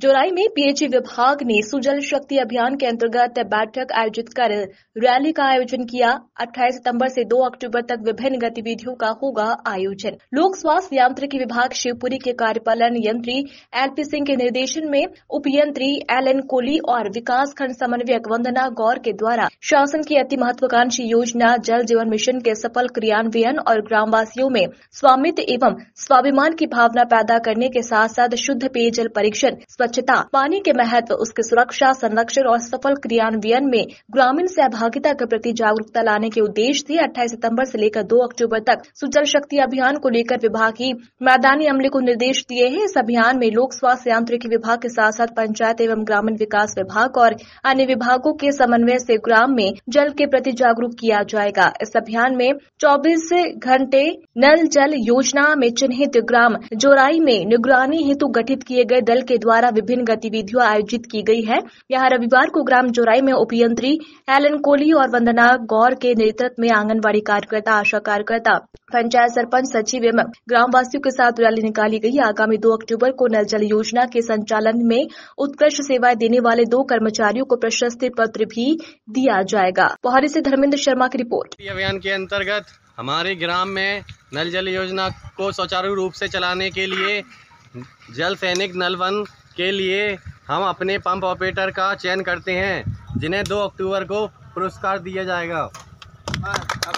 जोराई में पीएचई विभाग ने सुजल शक्ति अभियान के अंतर्गत बैठक आयोजित कर रैली का आयोजन किया 28 सितंबर से 2 अक्टूबर तक विभिन्न गतिविधियों का होगा आयोजन लोक स्वास्थ्य यांत्रिकी विभाग शिवपुरी के कार्यपालन यंत्री एल पी सिंह के निर्देशन में उपयंत्री एल एन कोली और विकास खंड समन्वयक वंदना गौर के द्वारा शासन की अति महत्वाकांक्षी योजना जल जीवन मिशन के सफल क्रियान्वयन और ग्रामवासियों में स्वामित्व एवं स्वाभिमान की भावना पैदा करने के साथ साथ शुद्ध पेयजल परीक्षण स्वच्छता पानी के महत्व उसके सुरक्षा संरक्षण और सफल क्रियान्वयन में ग्रामीण सहभागिता के प्रति जागरूकता लाने के उद्देश्य से अट्ठाईस सितम्बर ऐसी लेकर दो अक्टूबर तक सुजल शक्ति अभियान को लेकर विभाग की मैदानी अमले को निर्देश दिए है इस अभियान में लोक स्वास्थ्य यांत्रिकी विभाग के साथ साथ पंचायत एवं ग्रामीण विकास विभाग और अन्य विभागों के समन्वय से ग्राम में जल के प्रति जागरूक किया जाएगा इस अभियान में 24 घंटे नल जल योजना में चिन्हित ग्राम जोराई में निगरानी हेतु गठित किए गए दल के द्वारा विभिन्न गतिविधियां आयोजित की गई है यहां रविवार को ग्राम जोराई में उपयंत्री एलन कोहली और वंदना गौर के नेतृत्व में आंगनबाड़ी कार्यकर्ता आशा कार्यकर्ता पंचायत सरपंच सचिव एवं ग्रामवासियों के साथ रैली निकाली गई आगामी दो अक्टूबर को नल जल योजना के संचालन में उत्कृष्ट सेवाएं देने वाले दो कर्मचारियों को प्रशस्ति पत्र भी दिया जाएगा पहाड़ी से धर्मेंद्र शर्मा की रिपोर्ट अभियान के अंतर्गत हमारे ग्राम में नल जल योजना को सुचारू रूप से चलाने के लिए जल सैनिक नल वन के लिए हम अपने पंप ऑपरेटर का चयन करते हैं जिन्हें 2 अक्टूबर को पुरस्कार दिया जाएगा